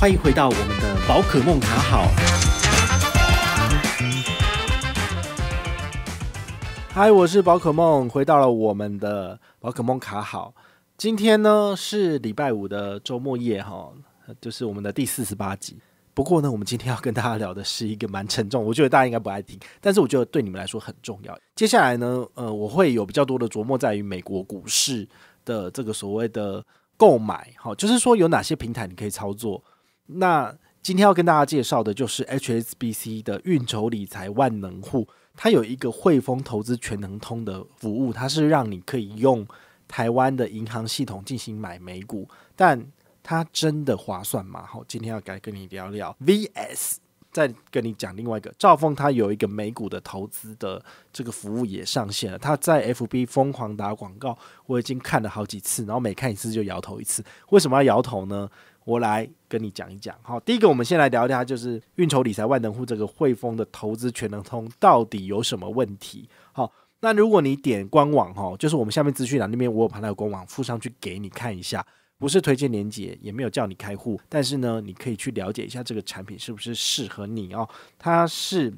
欢迎回到我们的宝可梦卡好。嗨，我是宝可梦，回到了我们的宝可梦卡好。今天呢是礼拜五的周末夜哈，就是我们的第四十八集。不过呢，我们今天要跟大家聊的是一个蛮沉重，我觉得大家应该不爱听，但是我觉得对你们来说很重要。接下来呢，呃，我会有比较多的琢磨在于美国股市的这个所谓的购买，好，就是说有哪些平台你可以操作。那今天要跟大家介绍的就是 HSBC 的运筹理财万能户，它有一个汇丰投资全能通的服务，它是让你可以用台湾的银行系统进行买美股，但它真的划算吗？好，今天要来跟你聊聊 VS。再跟你讲另外一个，赵峰他有一个美股的投资的这个服务也上线了，他在 FB 疯狂打广告，我已经看了好几次，然后每看一次就摇头一次。为什么要摇头呢？我来跟你讲一讲。好，第一个我们先来聊一下，就是运筹理财万能户这个汇丰的投资全能通到底有什么问题？好，那如果你点官网哈，就是我们下面资讯栏那边，我有把那有官网附上去给你看一下。不是推荐连接，也没有叫你开户，但是呢，你可以去了解一下这个产品是不是适合你哦。它是，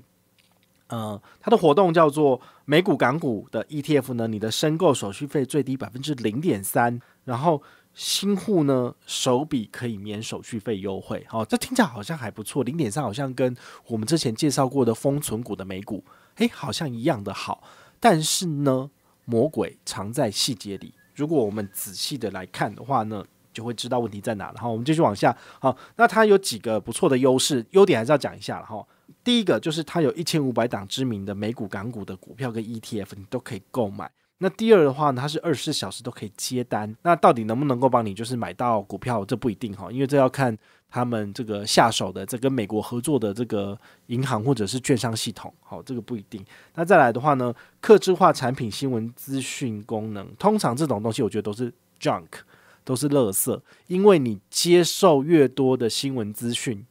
呃，它的活动叫做美股港股的 ETF 呢，你的申购手续费最低百分之零点三，然后新户呢首笔可以免手续费优惠。好，这听起来好像还不错，零点三好像跟我们之前介绍过的封存股的美股，诶，好像一样的好。但是呢，魔鬼藏在细节里。如果我们仔细的来看的话呢，就会知道问题在哪了好，我们继续往下好，那它有几个不错的优势优点还是要讲一下了哈。第一个就是它有一千五百档知名的美股港股的股票跟 ETF，你都可以购买。那第二的话呢，它是二十四小时都可以接单，那到底能不能够帮你就是买到股票，这不一定哈，因为这要看他们这个下手的这跟美国合作的这个银行或者是券商系统，好，这个不一定。那再来的话呢，客制化产品新闻资讯功能，通常这种东西我觉得都是 junk，都是垃圾，因为你接受越多的新闻资讯。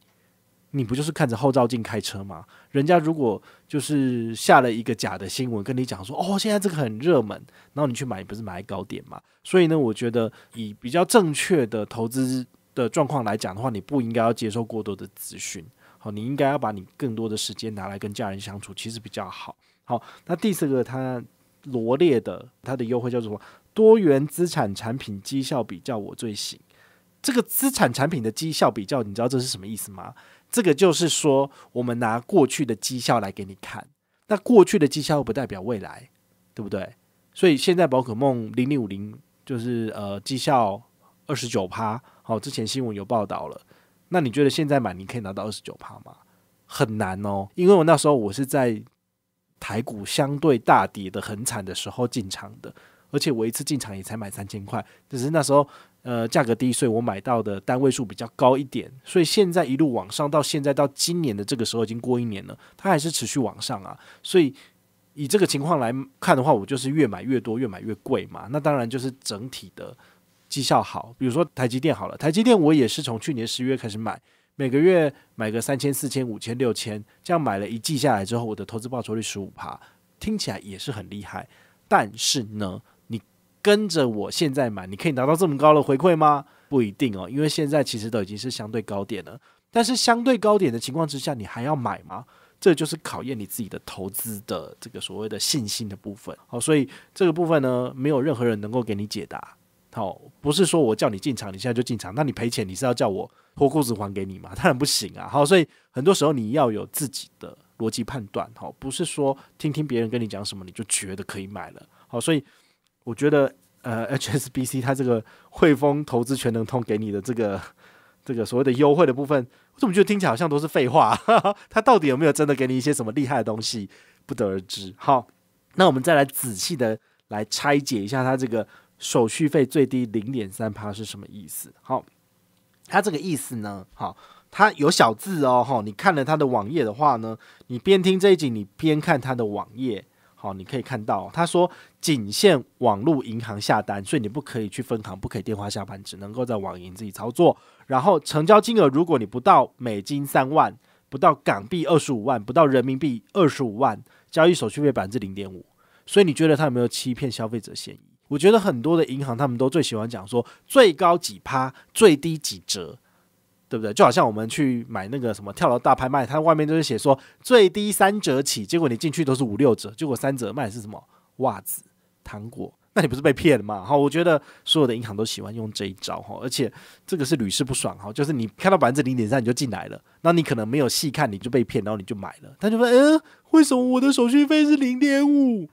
你不就是看着后照镜开车吗？人家如果就是下了一个假的新闻跟你讲说哦，现在这个很热门，然后你去买不是买高点嘛？所以呢，我觉得以比较正确的投资的状况来讲的话，你不应该要接受过多的资讯。好，你应该要把你更多的时间拿来跟家人相处，其实比较好。好，那第四个，他罗列的它的优惠叫做什么？多元资产产品绩效比较，我最行。这个资产产品的绩效比较，你知道这是什么意思吗？这个就是说，我们拿过去的绩效来给你看，那过去的绩效不代表未来，对不对？所以现在宝可梦零零五零就是呃绩效二十九趴，好，之前新闻有报道了。那你觉得现在买你可以拿到二十九趴吗？很难哦，因为我那时候我是在台股相对大跌的很惨的时候进场的。而且我一次进场也才买三千块，只是那时候呃价格低，所以我买到的单位数比较高一点，所以现在一路往上，到现在到今年的这个时候已经过一年了，它还是持续往上啊。所以以这个情况来看的话，我就是越买越多，越买越贵嘛。那当然就是整体的绩效好，比如说台积电好了，台积电我也是从去年十月开始买，每个月买个三千、四千、五千、六千，这样买了一季下来之后，我的投资报酬率十五趴，听起来也是很厉害，但是呢。跟着我现在买，你可以拿到这么高的回馈吗？不一定哦，因为现在其实都已经是相对高点了。但是相对高点的情况之下，你还要买吗？这就是考验你自己的投资的这个所谓的信心的部分。好，所以这个部分呢，没有任何人能够给你解答。好，不是说我叫你进场，你现在就进场，那你赔钱，你是要叫我脱裤子还给你吗？当然不行啊。好，所以很多时候你要有自己的逻辑判断。好，不是说听听别人跟你讲什么，你就觉得可以买了。好，所以。我觉得，呃，HSBC 它这个汇丰投资全能通给你的这个 这个所谓的优惠的部分，我怎么觉得听起来好像都是废话？它到底有没有真的给你一些什么厉害的东西，不得而知。好，那我们再来仔细的来拆解一下它这个手续费最低零点三趴是什么意思？好，它这个意思呢，好，它有小字哦，哈，你看了它的网页的话呢，你边听这一集，你边看它的网页。好，你可以看到，他说仅限网络银行下单，所以你不可以去分行，不可以电话下班，只能够在网银自己操作。然后成交金额如果你不到美金三万，不到港币二十五万，不到人民币二十五万，交易手续费百分之零点五。所以你觉得他有没有欺骗消费者嫌疑？我觉得很多的银行他们都最喜欢讲说最高几趴，最低几折。对不对？就好像我们去买那个什么跳楼大拍卖，它外面都是写说最低三折起，结果你进去都是五六折，结果三折卖是什么袜子、糖果？那你不是被骗了吗？哈，我觉得所有的银行都喜欢用这一招哈，而且这个是屡试不爽哈。就是你看到百分之零点三你就进来了，那你可能没有细看你就被骗，然后你就买了。他就说：“嗯，为什么我的手续费是零点五？”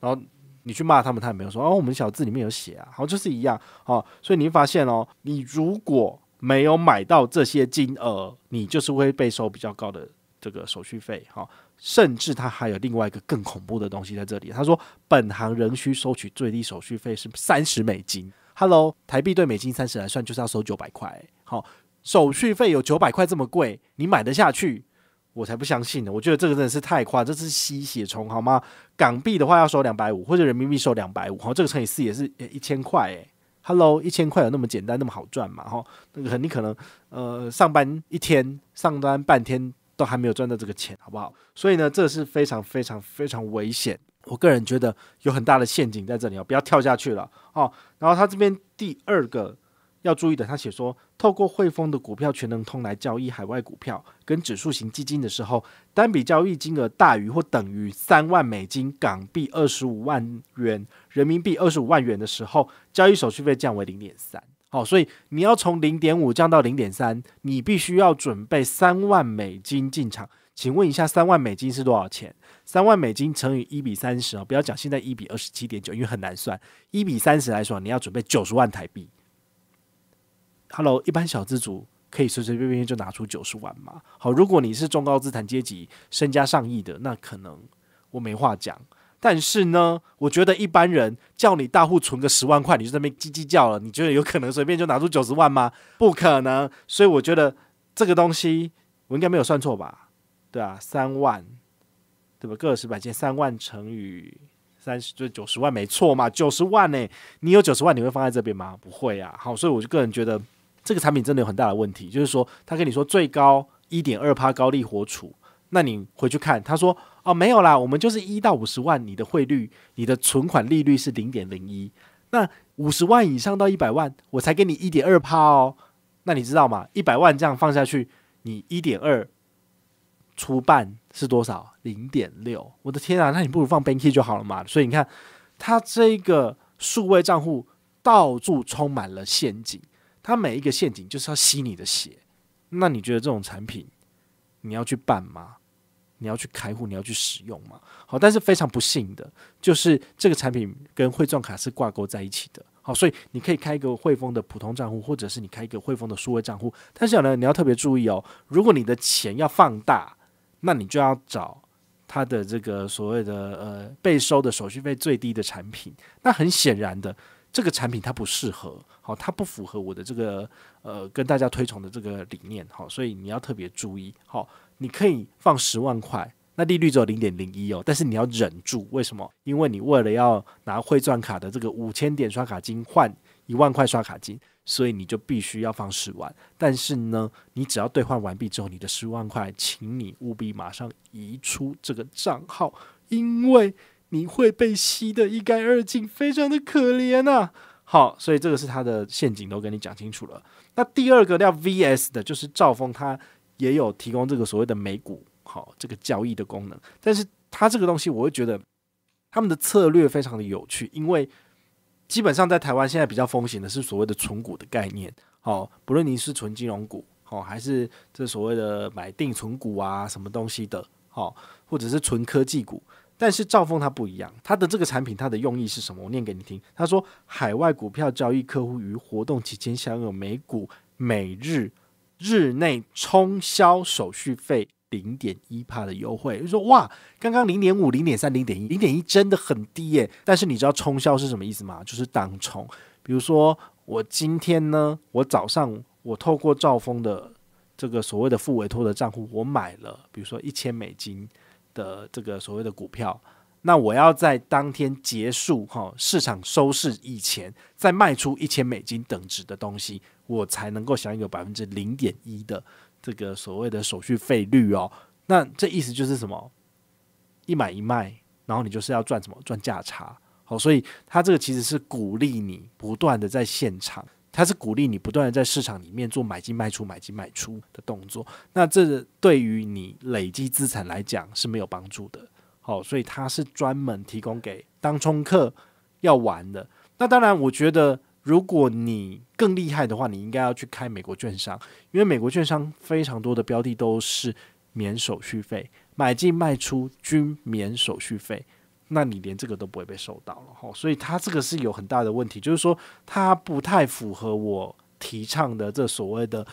然后你去骂他们，他也没有说：“哦，我们小字里面有写啊。”好，就是一样好，所以你会发现哦，你如果。没有买到这些金额，你就是会被收比较高的这个手续费哈，甚至它还有另外一个更恐怖的东西在这里。他说，本行仍需收取最低手续费是三十美金。Hello，台币对美金三十来算就是要收九百块。好，手续费有九百块这么贵，你买得下去？我才不相信呢！我觉得这个真的是太夸张，这是吸血虫好吗？港币的话要收两百五，或者人民币收两百五，好，这个乘以四也是一千块诶，Hello，一千块有那么简单那么好赚嘛？哈，那个你可能呃上班一天上班半天都还没有赚到这个钱，好不好？所以呢，这是非常非常非常危险，我个人觉得有很大的陷阱在这里哦，不要跳下去了哦。然后他这边第二个。要注意的，他写说，透过汇丰的股票全能通来交易海外股票跟指数型基金的时候，单笔交易金额大于或等于三万美金、港币二十五万元、人民币二十五万元的时候，交易手续费降为零点三。好，所以你要从零点五降到零点三，你必须要准备三万美金进场。请问一下，三万美金是多少钱？三万美金乘以一比三十啊，不要讲现在一比二十七点九，因为很难算。一比三十来说，你要准备九十万台币。Hello，一般小资族可以随随便便就拿出九十万吗？好，如果你是中高资产阶级，身家上亿的，那可能我没话讲。但是呢，我觉得一般人叫你大户存个十万块，你就在那边叽叽叫了，你觉得有可能随便就拿出九十万吗？不可能。所以我觉得这个东西我应该没有算错吧？对啊，三万对吧？个十百千三万乘以三十就是九十万，没错嘛。九十万呢，你有九十万你会放在这边吗？不会啊。好，所以我就个人觉得。这个产品真的有很大的问题，就是说他跟你说最高一点二趴高利活储，那你回去看，他说哦没有啦，我们就是一到五十万，你的汇率、你的存款利率是零点零一，那五十万以上到一百万，我才给你一点二趴哦。那你知道吗？一百万这样放下去，你一点二出半是多少？零点六。我的天啊，那你不如放 banky 就好了嘛。所以你看，他这个数位账户到处充满了陷阱。它每一个陷阱就是要吸你的血，那你觉得这种产品，你要去办吗？你要去开户，你要去使用吗？好，但是非常不幸的，就是这个产品跟汇众卡是挂钩在一起的。好，所以你可以开一个汇丰的普通账户，或者是你开一个汇丰的数位账户。但是呢，你要特别注意哦，如果你的钱要放大，那你就要找它的这个所谓的呃被收的手续费最低的产品。那很显然的。这个产品它不适合，好，它不符合我的这个呃跟大家推崇的这个理念，好，所以你要特别注意，好，你可以放十万块，那利率只有零点零一哦，但是你要忍住，为什么？因为你为了要拿汇钻卡的这个五千点刷卡金换一万块刷卡金，所以你就必须要放十万，但是呢，你只要兑换完毕之后，你的十万块，请你务必马上移出这个账号，因为。你会被吸的一干二净，非常的可怜呐。好，所以这个是它的陷阱，都跟你讲清楚了。那第二个叫 VS 的，就是兆丰，它也有提供这个所谓的美股，好，这个交易的功能。但是它这个东西，我会觉得他们的策略非常的有趣，因为基本上在台湾现在比较风险的是所谓的存股的概念，好，不论你是纯金融股，好，还是这所谓的买定存股啊，什么东西的，好，或者是纯科技股。但是兆丰它不一样，它的这个产品它的用意是什么？我念给你听。他说，海外股票交易客户于活动期间享有每股每日日内冲销手续费零点一帕的优惠。就说哇，刚刚零点五、零点三、零点一、零点一真的很低耶。但是你知道冲销是什么意思吗？就是当冲。比如说我今天呢，我早上我透过兆丰的这个所谓的副委托的账户，我买了，比如说一千美金。的这个所谓的股票，那我要在当天结束哈市场收市以前，再卖出一千美金等值的东西，我才能够享有百分之零点一的这个所谓的手续费率哦。那这意思就是什么？一买一卖，然后你就是要赚什么？赚价差。好，所以他这个其实是鼓励你不断的在现场。它是鼓励你不断的在市场里面做买进卖出买进卖出的动作，那这对于你累积资产来讲是没有帮助的。好，所以它是专门提供给当冲客要玩的。那当然，我觉得如果你更厉害的话，你应该要去开美国券商，因为美国券商非常多的标的都是免手续费，买进卖出均免手续费。那你连这个都不会被收到了哈，所以它这个是有很大的问题，就是说它不太符合我提倡的这所谓的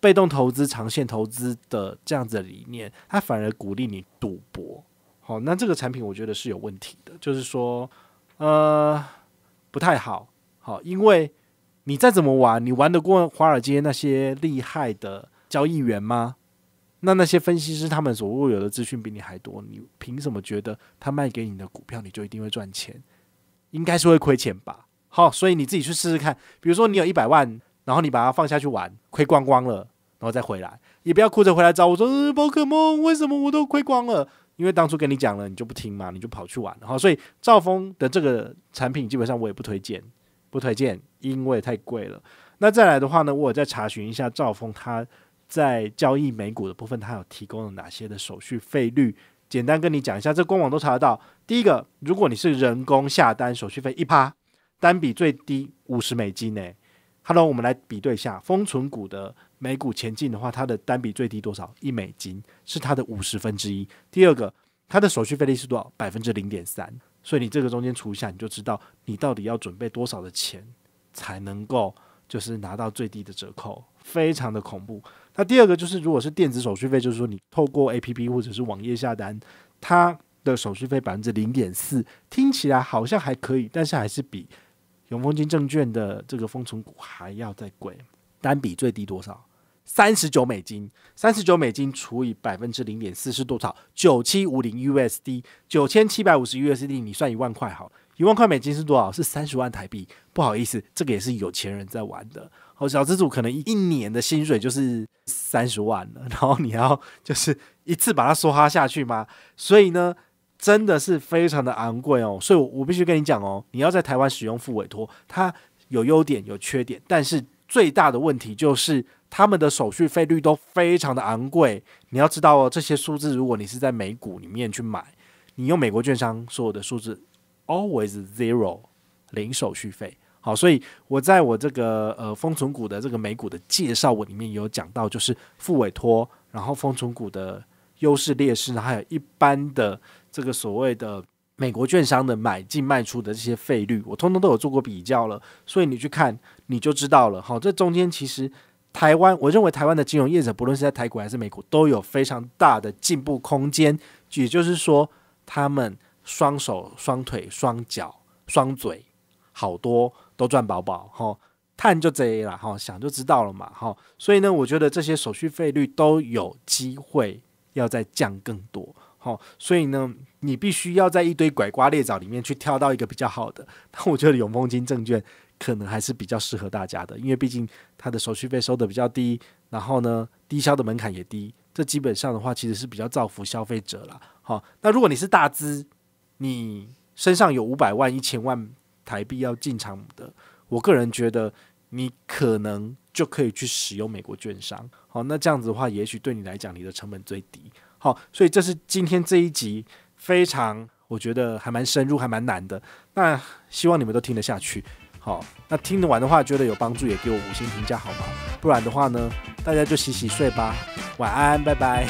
被动投资、长线投资的这样子的理念，它反而鼓励你赌博。好，那这个产品我觉得是有问题的，就是说呃不太好，好，因为你再怎么玩，你玩得过华尔街那些厉害的交易员吗？那那些分析师他们所握有的资讯比你还多，你凭什么觉得他卖给你的股票你就一定会赚钱？应该是会亏钱吧。好，所以你自己去试试看。比如说你有一百万，然后你把它放下去玩，亏光光了，然后再回来，也不要哭着回来找我说，宝可梦为什么我都亏光了？因为当初跟你讲了，你就不听嘛，你就跑去玩。好，所以兆丰的这个产品基本上我也不推荐，不推荐，因为太贵了。那再来的话呢，我再查询一下兆丰他。在交易美股的部分，它有提供了哪些的手续费率？简单跟你讲一下，这官网都查得到。第一个，如果你是人工下单，手续费一趴，单笔最低五十美金呢。Hello，我们来比对一下封存股的美股前进的话，它的单笔最低多少？一美金是它的五十分之一。第二个，它的手续费率是多少？百分之零点三。所以你这个中间除一下，你就知道你到底要准备多少的钱才能够就是拿到最低的折扣，非常的恐怖。那第二个就是，如果是电子手续费，就是说你透过 A P P 或者是网页下单，它的手续费百分之零点四，听起来好像还可以，但是还是比永丰金证券的这个封存股还要再贵。单笔最低多少？三十九美金，三十九美金除以百分之零点四是多少？九七五零 U S D，九千七百五十 U S D。你算一万块好，一万块美金是多少？是三十万台币。不好意思，这个也是有钱人在玩的。哦，小资主可能一年的薪水就是三十万了，然后你要就是一次把它梭哈下去吗？所以呢，真的是非常的昂贵哦。所以，我必须跟你讲哦，你要在台湾使用副委托，它有优点有缺点，但是最大的问题就是他们的手续费率都非常的昂贵。你要知道哦，这些数字如果你是在美股里面去买，你用美国券商所有的数字，always zero 零手续费。好，所以我在我这个呃封存股的这个美股的介绍，我里面有讲到，就是付委托，然后封存股的优势劣势，还有一般的这个所谓的美国券商的买进卖出的这些费率，我通通都有做过比较了。所以你去看，你就知道了。好，这中间其实台湾，我认为台湾的金融业者，不论是在台股还是美股，都有非常大的进步空间。也就是说，他们双手、双腿、双脚、双嘴，好多。都赚饱饱，哈，碳就这啦。了，哈，想就知道了嘛，哈，所以呢，我觉得这些手续费率都有机会要再降更多，哈，所以呢，你必须要在一堆拐瓜裂枣里面去挑到一个比较好的，但我觉得永丰金证券可能还是比较适合大家的，因为毕竟它的手续费收的比较低，然后呢，低消的门槛也低，这基本上的话其实是比较造福消费者了，好，那如果你是大资，你身上有五百万、一千万。台币要进场的，我个人觉得你可能就可以去使用美国券商。好，那这样子的话，也许对你来讲，你的成本最低。好，所以这是今天这一集非常，我觉得还蛮深入，还蛮难的。那希望你们都听得下去。好，那听得完的话，觉得有帮助，也给我五星评价好吗？不然的话呢，大家就洗洗睡吧，晚安，拜拜。